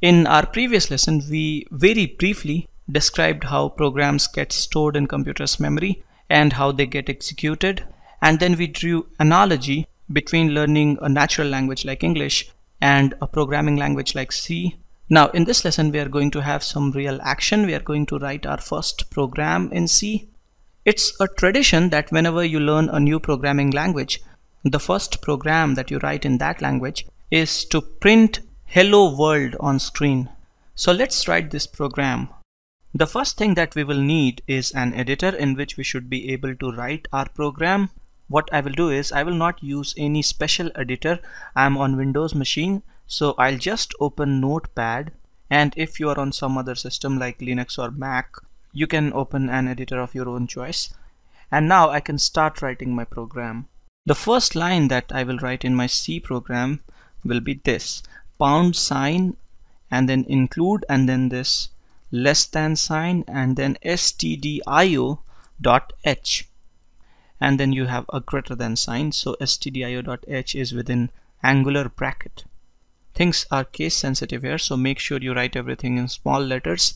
In our previous lesson, we very briefly described how programs get stored in computer's memory and how they get executed. And then we drew analogy between learning a natural language like English and a programming language like C. Now in this lesson, we are going to have some real action. We are going to write our first program in C. It's a tradition that whenever you learn a new programming language, the first program that you write in that language is to print hello world on screen. So let's write this program. The first thing that we will need is an editor in which we should be able to write our program. What I will do is I will not use any special editor. I'm on Windows machine so I'll just open notepad and if you are on some other system like Linux or Mac you can open an editor of your own choice and now I can start writing my program. The first line that I will write in my C program will be this pound sign and then include and then this less than sign and then stdio dot h and then you have a greater than sign so stdio dot h is within angular bracket things are case sensitive here so make sure you write everything in small letters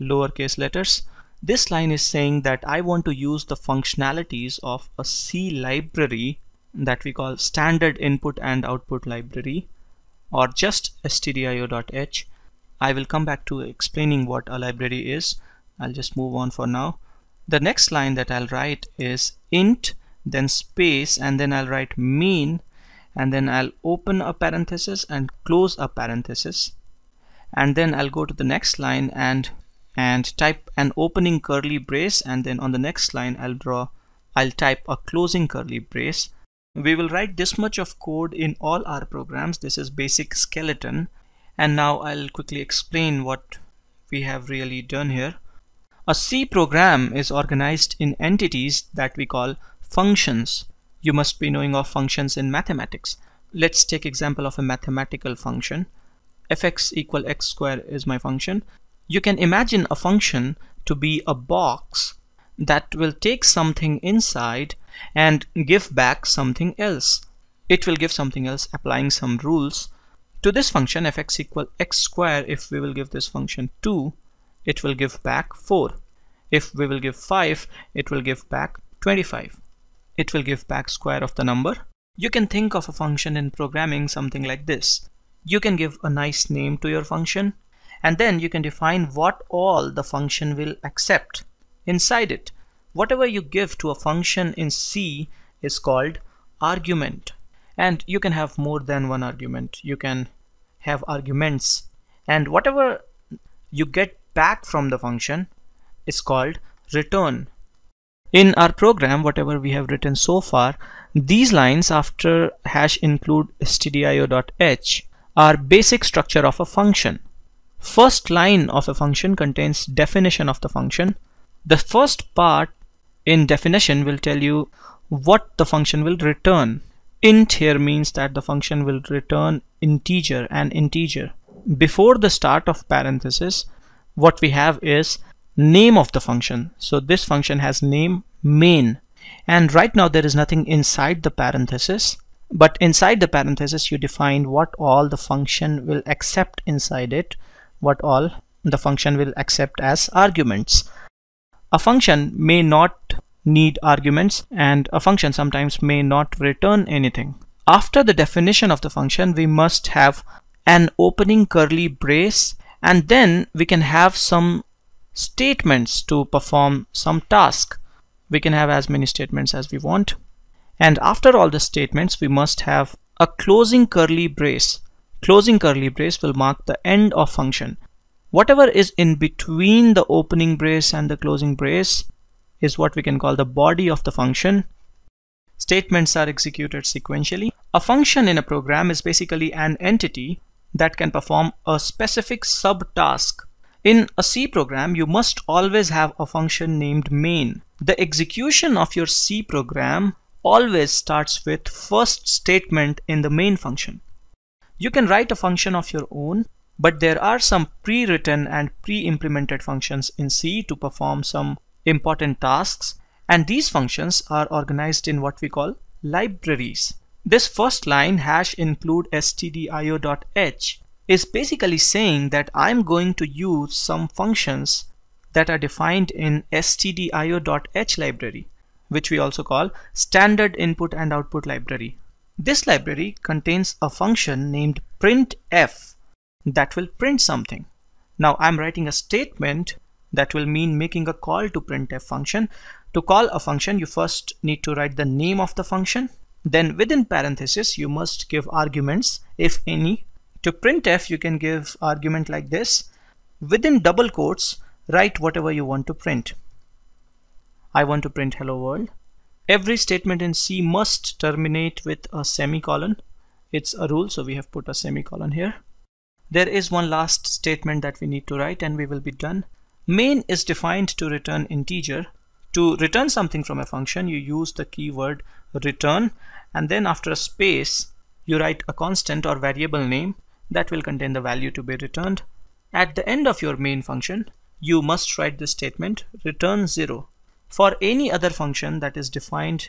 lowercase letters this line is saying that I want to use the functionalities of a C library that we call standard input and output library or just stdio.h. I will come back to explaining what a library is. I'll just move on for now. The next line that I'll write is int, then space, and then I'll write mean, and then I'll open a parenthesis and close a parenthesis. And then I'll go to the next line and and type an opening curly brace and then on the next line I'll draw I'll type a closing curly brace we will write this much of code in all our programs. This is basic skeleton. And now I'll quickly explain what we have really done here. A C program is organized in entities that we call functions. You must be knowing of functions in mathematics. Let's take example of a mathematical function. fx equal x square is my function. You can imagine a function to be a box that will take something inside and give back something else. It will give something else applying some rules to this function fx equal x square if we will give this function 2 it will give back 4 if we will give 5 it will give back 25 it will give back square of the number you can think of a function in programming something like this you can give a nice name to your function and then you can define what all the function will accept inside it whatever you give to a function in C is called argument. And you can have more than one argument. You can have arguments. And whatever you get back from the function is called return. In our program, whatever we have written so far, these lines after hash include stdio.h are basic structure of a function. First line of a function contains definition of the function. The first part in definition will tell you what the function will return int here means that the function will return integer and integer before the start of parenthesis what we have is name of the function so this function has name main and right now there is nothing inside the parenthesis but inside the parenthesis you define what all the function will accept inside it what all the function will accept as arguments a function may not need arguments and a function sometimes may not return anything. After the definition of the function, we must have an opening curly brace and then we can have some statements to perform some task. We can have as many statements as we want. And after all the statements, we must have a closing curly brace. Closing curly brace will mark the end of function. Whatever is in between the opening brace and the closing brace is what we can call the body of the function. Statements are executed sequentially. A function in a program is basically an entity that can perform a specific subtask. In a C program, you must always have a function named main. The execution of your C program always starts with first statement in the main function. You can write a function of your own, but there are some pre-written and pre-implemented functions in C to perform some important tasks, and these functions are organized in what we call libraries. This first line hash include stdio.h is basically saying that I'm going to use some functions that are defined in stdio.h library, which we also call standard input and output library. This library contains a function named printf that will print something. Now I'm writing a statement that will mean making a call to printf function to call a function you first need to write the name of the function then within parenthesis you must give arguments if any to printf you can give argument like this within double quotes write whatever you want to print I want to print hello world every statement in C must terminate with a semicolon it's a rule so we have put a semicolon here there is one last statement that we need to write and we will be done Main is defined to return integer. To return something from a function, you use the keyword return and then after a space, you write a constant or variable name that will contain the value to be returned. At the end of your main function, you must write the statement return 0. For any other function that is defined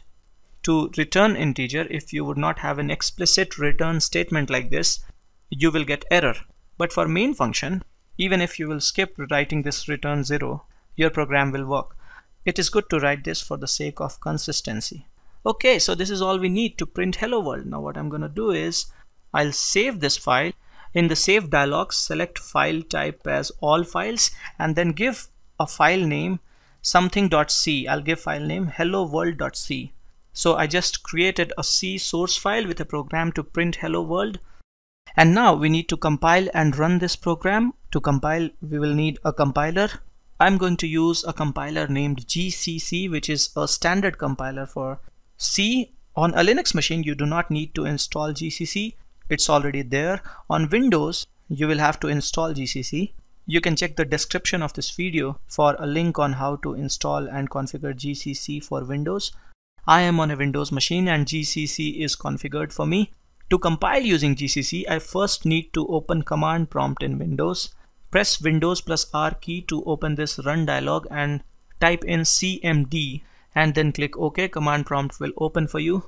to return integer, if you would not have an explicit return statement like this, you will get error. But for main function, even if you will skip writing this return 0, your program will work. It is good to write this for the sake of consistency. Okay, so this is all we need to print hello world. Now what I'm going to do is I'll save this file. In the save dialog, select file type as all files and then give a file name something.c. I'll give file name hello world.c. So I just created a C source file with a program to print hello world. And now we need to compile and run this program to compile we will need a compiler I'm going to use a compiler named GCC which is a standard compiler for C on a Linux machine you do not need to install GCC it's already there on Windows you will have to install GCC you can check the description of this video for a link on how to install and configure GCC for Windows I am on a Windows machine and GCC is configured for me to compile using GCC, I first need to open command prompt in Windows. Press Windows plus R key to open this run dialog and type in CMD and then click OK. Command prompt will open for you.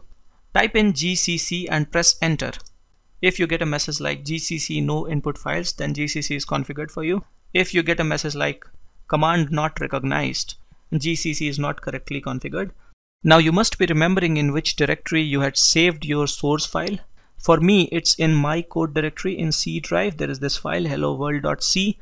Type in GCC and press enter. If you get a message like GCC no input files, then GCC is configured for you. If you get a message like command not recognized, GCC is not correctly configured. Now you must be remembering in which directory you had saved your source file for me, it's in my code directory in C drive. There is this file hello world.c.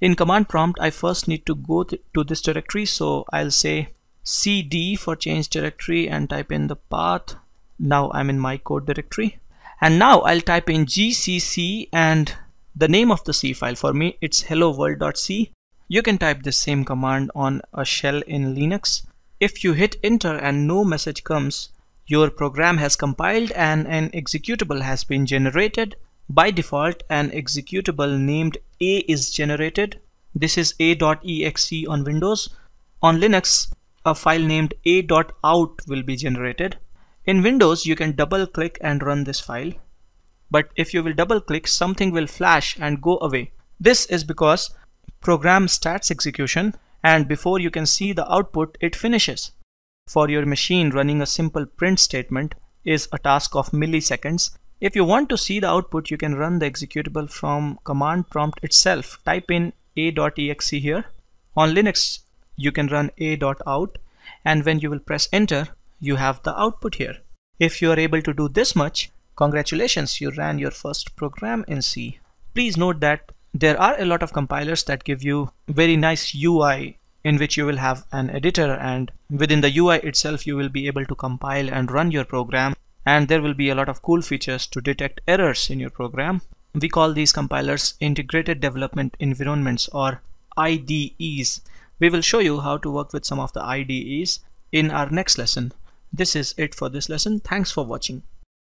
In command prompt, I first need to go th to this directory. So I'll say cd for change directory and type in the path. Now I'm in my code directory. And now I'll type in gcc and the name of the C file. For me, it's hello world.c. You can type the same command on a shell in Linux. If you hit enter and no message comes, your program has compiled and an executable has been generated. By default, an executable named A is generated. This is a.exe on Windows. On Linux, a file named a.out will be generated. In Windows, you can double click and run this file. But if you will double click, something will flash and go away. This is because program starts execution and before you can see the output, it finishes for your machine running a simple print statement is a task of milliseconds. If you want to see the output, you can run the executable from command prompt itself. Type in a.exe here. On Linux, you can run a.out and when you will press enter, you have the output here. If you are able to do this much, congratulations, you ran your first program in C. Please note that there are a lot of compilers that give you very nice UI in which you will have an editor and within the UI itself you will be able to compile and run your program and there will be a lot of cool features to detect errors in your program. We call these compilers integrated development environments or IDEs. We will show you how to work with some of the IDEs in our next lesson. This is it for this lesson. Thanks for watching.